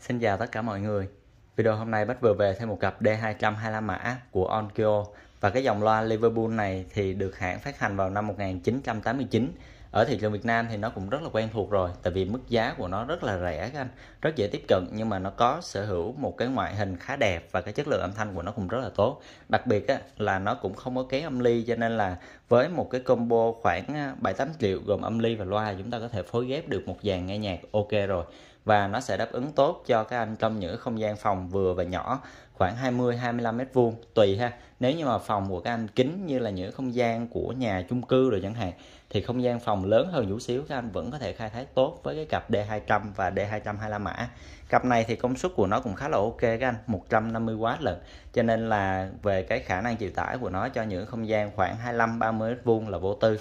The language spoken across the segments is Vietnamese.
Xin chào tất cả mọi người Video hôm nay Bách vừa về thêm một cặp D225 mã của Onkyo Và cái dòng loa Liverpool này thì được hãng phát hành vào năm 1989 Ở thị trường Việt Nam thì nó cũng rất là quen thuộc rồi Tại vì mức giá của nó rất là rẻ các anh Rất dễ tiếp cận nhưng mà nó có sở hữu một cái ngoại hình khá đẹp Và cái chất lượng âm thanh của nó cũng rất là tốt Đặc biệt là nó cũng không có kén âm ly cho nên là với một cái combo khoảng 7 à, 8 triệu gồm âm ly và loa chúng ta có thể phối ghép được một dàn nghe nhạc ok rồi và nó sẽ đáp ứng tốt cho các anh trong những không gian phòng vừa và nhỏ khoảng 20 25 mét vuông tùy ha nếu như mà phòng của các anh kín như là những không gian của nhà chung cư rồi chẳng hạn thì không gian phòng lớn hơn chút xíu các anh vẫn có thể khai thác tốt với cái cặp D200 và D200 25 mã cặp này thì công suất của nó cũng khá là ok các anh 150W lần cho nên là về cái khả năng chịu tải của nó cho những không gian khoảng 25 30 50 vuông là vô tư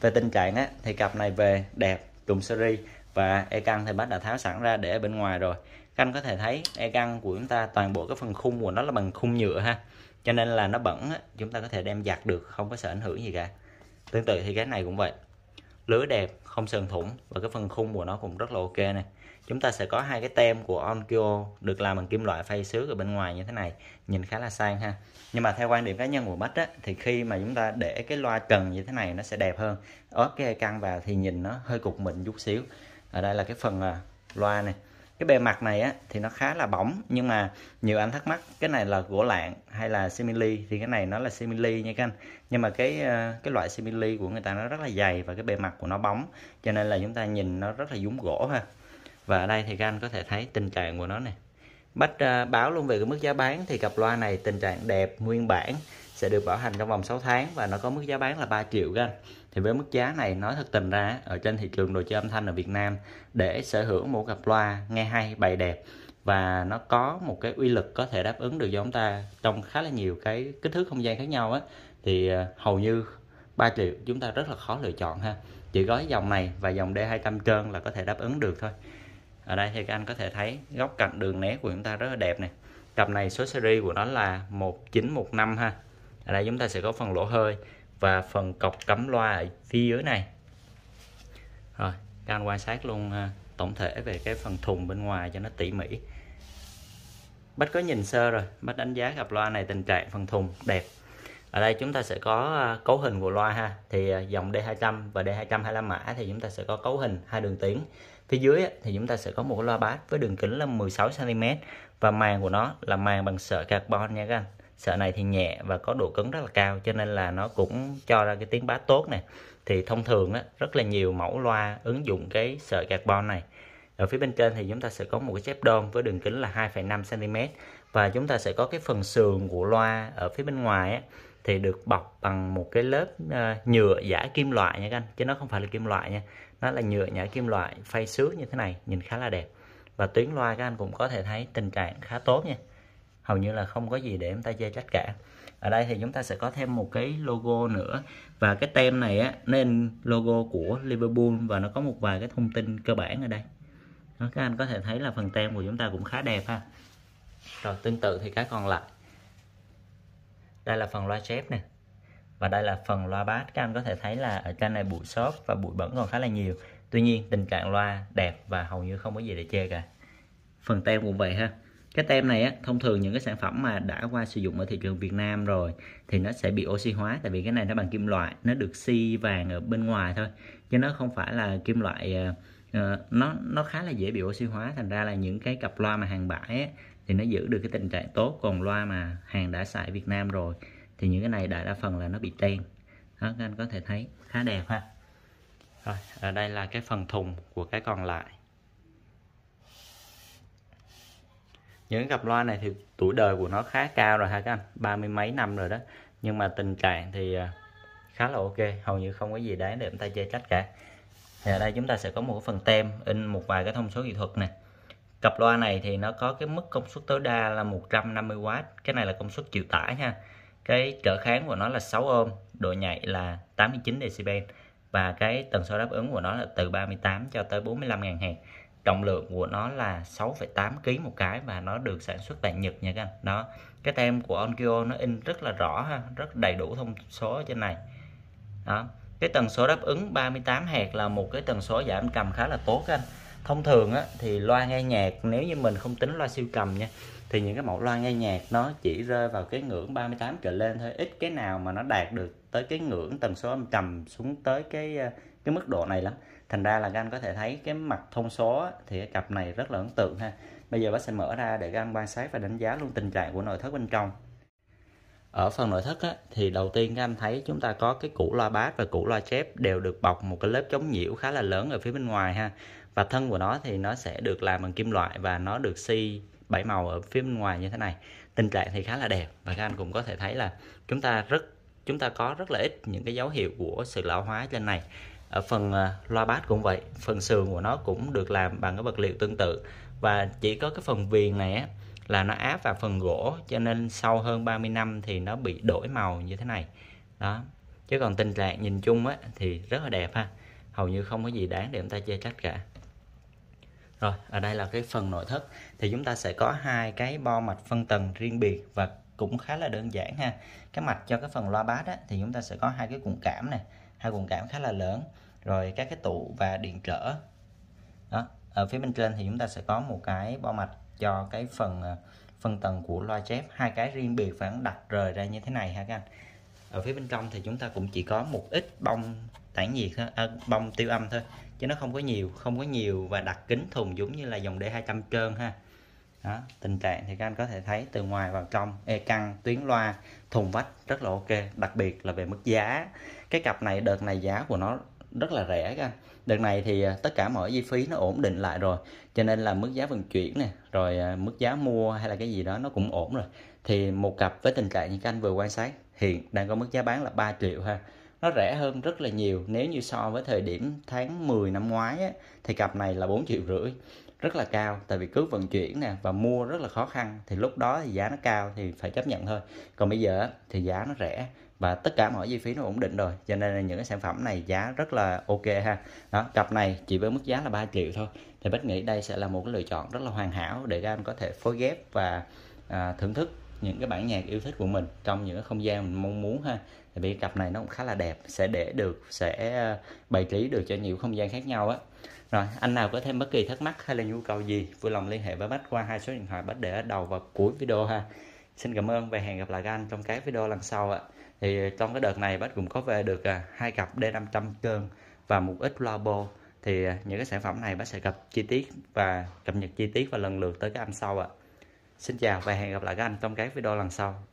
về tình trạng á, thì cặp này về đẹp trùng seri và e căng thì bác đã tháo sẵn ra để ở bên ngoài rồi canh có thể thấy e căng của chúng ta toàn bộ cái phần khung của nó là bằng khung nhựa ha cho nên là nó bẩn á, chúng ta có thể đem giặt được không có sợ ảnh hưởng gì cả tương tự thì cái này cũng vậy lưới đẹp không sờn thủng và cái phần khung của nó cũng rất là ok này chúng ta sẽ có hai cái tem của Onkyo được làm bằng kim loại phay sứ ở bên ngoài như thế này nhìn khá là sang ha nhưng mà theo quan điểm cá nhân của bách á, thì khi mà chúng ta để cái loa trần như thế này nó sẽ đẹp hơn ốp cái căng vào thì nhìn nó hơi cục mịn chút xíu ở đây là cái phần à, loa này cái bề mặt này á, thì nó khá là bóng nhưng mà nhiều anh thắc mắc cái này là gỗ lạng hay là simili thì cái này nó là simili nha các anh nhưng mà cái ờ, cái loại simili của người ta nó rất là dày và cái bề mặt của nó bóng cho nên là chúng ta nhìn nó rất là giống gỗ ha và ở đây thì các anh có thể thấy tình trạng của nó này bách ờ, báo luôn về cái mức giá bán thì cặp loa này tình trạng đẹp nguyên bản sẽ được bảo hành trong vòng 6 tháng và nó có mức giá bán là 3 triệu các anh thì với mức giá này nói thật tình ra ở trên thị trường đồ chơi âm thanh ở Việt Nam để sở hữu một cặp loa nghe hay bày đẹp và nó có một cái uy lực có thể đáp ứng được cho chúng ta trong khá là nhiều cái kích thước không gian khác nhau á thì ờ, hầu như 3 triệu chúng ta rất là khó lựa chọn ha chỉ có dòng này và dòng D200 trơn là có thể đáp ứng được thôi ở đây thì các anh có thể thấy góc cạnh đường nét của chúng ta rất là đẹp này cặp này số series của nó là 1915 ha ở đây chúng ta sẽ có phần lỗ hơi và phần cọc cắm loa ở phía dưới này rồi can quan sát luôn à, tổng thể về cái phần thùng bên ngoài cho nó tỉ mỉ Bách có nhìn sơ rồi Bách đánh giá cặp loa này tình trạng phần thùng đẹp ở đây chúng ta sẽ có à, cấu hình của loa ha thì à, dòng D200 và D225 mã thì chúng ta sẽ có cấu hình hai đường tiếng phía dưới thì chúng ta sẽ có một loa bass với đường kính là 16 cm và màng của nó là màng bằng sợi carbon nha các anh sợi này thì nhẹ và có độ cứng rất là cao cho nên là nó cũng cho ra cái tiếng bass tốt này thì thông thường á rất là nhiều mẫu loa ứng dụng cái sợi carbon này ở phía bên trên thì chúng ta sẽ có một cái chép đôm với đường kính là 2,5 cm và chúng ta sẽ có cái phần sườn của loa ở phía bên ngoài á thì được bọc bằng một cái lớp uh, nhựa giả kim loại nha các anh chứ nó không phải là kim loại nha nó là nhựa giả kim loại phay xước như thế này nhìn khá là đẹp và tuyến loa các anh cũng có thể thấy tình trạng khá tốt nha hầu như là không có gì để chúng ta chê trách cả ở đây thì chúng ta sẽ có thêm một cái logo nữa và cái tem này á nên logo của Liverpool và nó có một vài cái thông tin cơ bản ở đây các anh có thể thấy là phần tem của chúng ta cũng khá đẹp ha rồi tương tự thì cái còn lại đây là phần loa chép nè và đây là phần loa bass các anh có thể thấy là ở trên này bụi xốp và bụi bẩn còn khá là nhiều tuy nhiên tình trạng loa đẹp và hầu như không có gì để chê cả phần tem cũng vậy ha cái tem này á, thông thường những cái sản phẩm mà đã qua sử dụng ở thị trường Việt Nam rồi thì nó sẽ bị oxy hóa tại vì cái này nó bằng kim loại nó được xi vàng ở bên ngoài thôi chứ nó không phải là kim loại ờ, ờ, nó nó khá là dễ bị oxy hóa thành ra là những cái cặp loa mà hàng bãi á, thì nó giữ được cái tình trạng tốt còn loa mà hàng đã xài Việt Nam rồi thì những cái này đại đa phần là nó bị ten đó các anh có thể thấy khá đẹp ha rồi ở đây là cái phần thùng của cái còn lại những cặp loa này thì tuổi đời của nó khá cao rồi ha các anh ba mươi mấy năm rồi đó nhưng mà tình trạng thì à, khá là ok hầu như không có gì đáng để chúng ta chê trách cả thì ở đây chúng ta sẽ có một phần tem in một vài cái thông số kỹ thuật này cặp loa này thì nó có cái mức công suất tối đa là 150W cái này là công suất chịu tải nha. cái trở kháng của nó là 6 ohm độ nhạy là 89 decibel và cái tần số đáp ứng của nó là từ 38 cho tới 45 ngàn hạt trọng lượng của nó là 6,8 kg một cái và nó được sản xuất tại Nhật nha các anh đó cái tem của Onkyo nó in rất là rõ ha rất đầy đủ thông số ở trên này đó cái tần số đáp ứng 38 hạt là một cái tần số giảm cầm khá là tốt các anh thông thường á, thì loa nghe nhạc nếu như mình không tính loa siêu cầm nha thì những cái mẫu loa nghe nhạc nó chỉ rơi vào cái ngưỡng 38 trở lên thôi ít cái nào mà nó đạt được tới cái ngưỡng tần số âm trầm xuống tới cái ờ, cái mức độ này lắm thành ra là các anh có thể thấy cái mặt thông số thì cái cặp này rất là ấn tượng ha bây giờ bác sẽ mở ra để các anh quan sát và đánh giá luôn tình trạng của nội thất bên trong ở phần nội thất á, thì đầu tiên các anh thấy chúng ta có cái củ loa bass và củ loa chép đều được bọc một cái lớp chống nhiễu khá là lớn ở phía bên ngoài ha và thân của nó thì nó sẽ được làm bằng kim loại và nó được xi si bảy màu ở phía bên ngoài như thế này tình trạng thì khá là đẹp và các anh cũng có thể thấy là chúng ta rất chúng ta có rất là ít những cái dấu hiệu của sự lão hóa trên này ở phần ờ, loa bass cũng vậy phần sườn của nó cũng được làm bằng cái vật liệu tương tự và chỉ có cái phần viền này á, là nó áp vào phần gỗ cho nên sau hơn 30 năm thì nó bị đổi màu như thế này đó chứ còn tình trạng nhìn chung á, thì rất là đẹp ha hầu như không có gì đáng để chúng ta chê trách cả rồi, ở đây là cái phần nội thất thì chúng ta sẽ có hai cái bo mạch phân tầng riêng biệt và cũng khá là đơn giản ha. Cái mạch cho cái phần loa bass á, thì chúng ta sẽ có hai cái cuộn cảm này, hai cuộn cảm khá là lớn, rồi các cái tụ và điện trở. Đó, ở phía bên trên thì chúng ta sẽ có một cái bo mạch cho cái phần ờ, phân tầng của loa chép, hai cái riêng biệt phải đặt rời ra như thế này ha các anh. Ở phía bên trong thì chúng ta cũng chỉ có một ít bông tản nhiệt à, bông tiêu âm thôi chứ nó không có nhiều không có nhiều và đặt kính thùng giống như là dòng D200 trơn ha đó, tình trạng thì các anh có thể thấy từ ngoài vào trong e căng tuyến loa thùng vách rất là ok đặc biệt là về mức giá cái cặp này đợt này giá của nó rất là rẻ các anh đợt này thì à, tất cả mọi chi phí nó ổn định lại rồi cho nên là mức giá vận chuyển nè rồi à, mức giá mua hay là cái gì đó nó cũng ổn rồi thì một cặp với tình trạng như các anh vừa quan sát hiện đang có mức giá bán là 3 triệu ha nó rẻ hơn rất là nhiều nếu như so với thời điểm tháng 10 năm ngoái á, thì cặp này là 4 triệu rưỡi rất là cao tại vì cứ vận chuyển nè và mua rất là khó khăn thì lúc đó thì giá nó cao thì phải chấp nhận thôi còn bây giờ thì giá nó rẻ và tất cả mọi chi phí nó ổn định rồi cho nên là những cái sản phẩm này giá rất là ok ha đó cặp này chỉ với mức giá là 3 triệu thôi thì bách nghĩ đây sẽ là một cái lựa chọn rất là hoàn hảo để các anh có thể phối ghép và à, thưởng thức những cái bản nhạc yêu thích của mình trong những cái không gian mình mong muốn ha tại vì cặp này nó cũng khá là đẹp sẽ để được sẽ ờ, bày trí được cho nhiều không gian khác nhau á rồi anh nào có thêm bất kỳ thắc mắc hay là nhu cầu gì vui lòng liên hệ với bách qua hai số điện thoại bách để ở đầu và cuối video ha xin cảm ơn và hẹn gặp lại các anh trong các video lần sau ạ thì ờ, trong cái đợt này bách cũng có về được ờ, hai cặp d 500 cơn và một ít loa bô thì những cái sản phẩm này bác sẽ gặp chi tiết và cập nhật chi tiết và lần lượt tới các anh sau ạ. À. Xin chào và hẹn gặp lại các anh trong các video lần sau